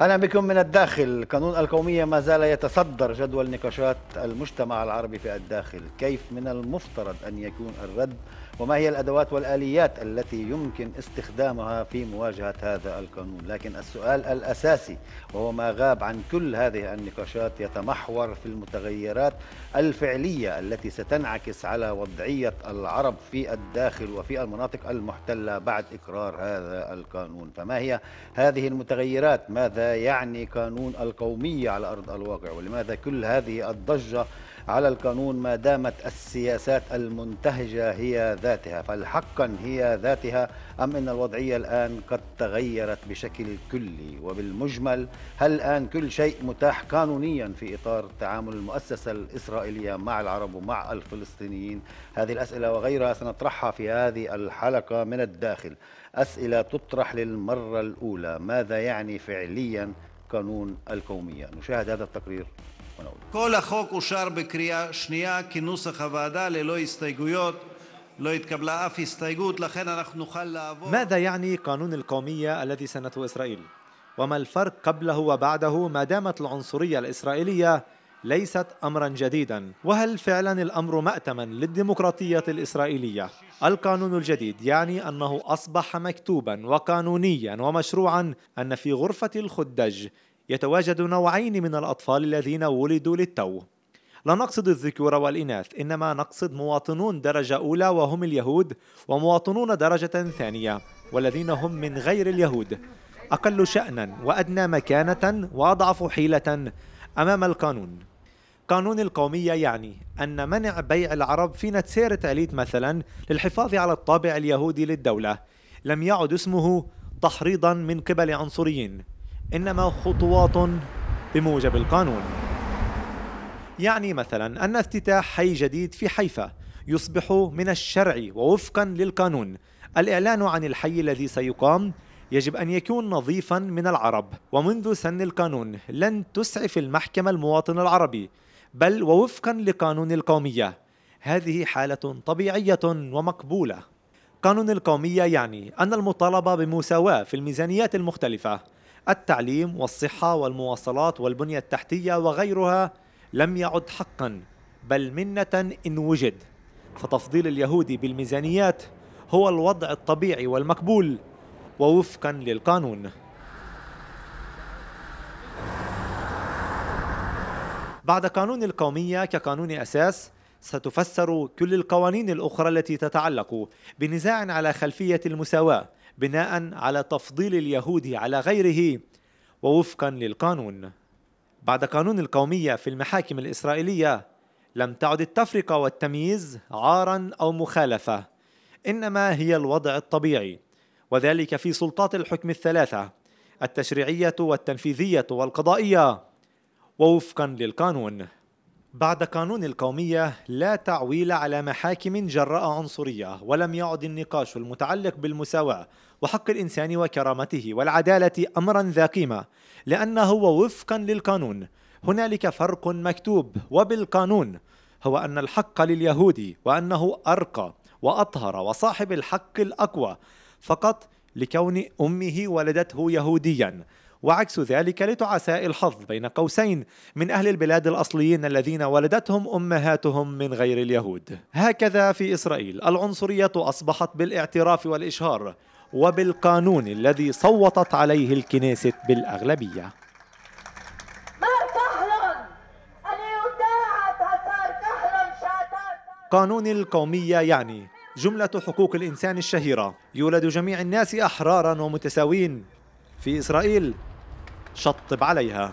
أهلا بكم من الداخل قانون القومية ما زال يتصدر جدول نقاشات المجتمع العربي في الداخل كيف من المفترض أن يكون الرد وما هي الأدوات والآليات التي يمكن استخدامها في مواجهة هذا القانون لكن السؤال الأساسي وهو ما غاب عن كل هذه النقاشات يتمحور في المتغيرات الفعلية التي ستنعكس على وضعية العرب في الداخل وفي المناطق المحتلة بعد إقرار هذا القانون فما هي هذه المتغيرات ماذا يعني قانون القومية على أرض الواقع ولماذا كل هذه الضجة على القانون ما دامت السياسات المنتهجة هي ذاتها فالحقا هي ذاتها أم أن الوضعية الآن قد تغيرت بشكل كلي وبالمجمل هل الآن كل شيء متاح قانونيا في إطار تعامل المؤسسة الإسرائيلية مع العرب ومع الفلسطينيين هذه الأسئلة وغيرها سنطرحها في هذه الحلقة من الداخل أسئلة تطرح للمرة الأولى ماذا يعني فعليا قانون القومية نشاهد هذا التقرير כל החוק אושר בקריאה שנייה כנוסח הוועדה ללא הסתייגויות לא התקבלה אף הסתייגות, לכן אנחנו נוכל לעבור... ماذا يعني قانون القومية الذي سنته إسرائيل؟ وما الفرق قبله وبعده ما دامت العنصرية الإسرائيلية ليست أمرا جديدا وهل فعلا الأمر مأتما للديمقراطية الإسرائيلية؟ القانون الجديد يعني أنه أصبح مكتوبا وقانونيا ومشروعا أن في غرفة الخدج يتواجد نوعين من الأطفال الذين ولدوا للتو لا نقصد الذكور والإناث إنما نقصد مواطنون درجة أولى وهم اليهود ومواطنون درجة ثانية والذين هم من غير اليهود أقل شأنا وأدنى مكانة وأضعف حيلة أمام القانون قانون القومية يعني أن منع بيع العرب في نتسيرة أليت مثلا للحفاظ على الطابع اليهودي للدولة لم يعد اسمه تحريضا من قبل عنصريين إنما خطوات بموجب القانون يعني مثلا أن افتتاح حي جديد في حيفا يصبح من الشرع ووفقا للقانون الإعلان عن الحي الذي سيقام يجب أن يكون نظيفا من العرب ومنذ سن القانون لن تسعف المحكمة المواطن العربي بل ووفقا لقانون القومية هذه حالة طبيعية ومقبولة قانون القومية يعني أن المطالبة بمساواة في الميزانيات المختلفة التعليم والصحة والمواصلات والبنية التحتية وغيرها لم يعد حقا بل منة إن وجد فتفضيل اليهودي بالميزانيات هو الوضع الطبيعي والمقبول ووفقا للقانون بعد قانون القومية كقانون أساس ستفسر كل القوانين الأخرى التي تتعلق بنزاع على خلفية المساواة بناء على تفضيل اليهود على غيره ووفقا للقانون بعد قانون القومية في المحاكم الإسرائيلية لم تعد التفرقة والتمييز عارا أو مخالفة إنما هي الوضع الطبيعي وذلك في سلطات الحكم الثلاثة التشريعية والتنفيذية والقضائية ووفقا للقانون بعد قانون القومية لا تعويل على محاكم جراء عنصرية ولم يعد النقاش المتعلق بالمساواة وحق الإنسان وكرامته والعدالة أمرا ذا قيمة لأنه وفقا للقانون هنالك فرق مكتوب وبالقانون هو أن الحق لليهودي وأنه أرقى وأطهر وصاحب الحق الأقوى فقط لكون أمه ولدته يهوديا وعكس ذلك لتعساء الحظ بين قوسين من أهل البلاد الأصليين الذين ولدتهم أمهاتهم من غير اليهود هكذا في إسرائيل العنصرية أصبحت بالاعتراف والإشهار وبالقانون الذي صوتت عليه الكنيسة بالأغلبية قانون القومية يعني جملة حقوق الإنسان الشهيرة يولد جميع الناس أحرارا ومتساوين في إسرائيل شطب عليها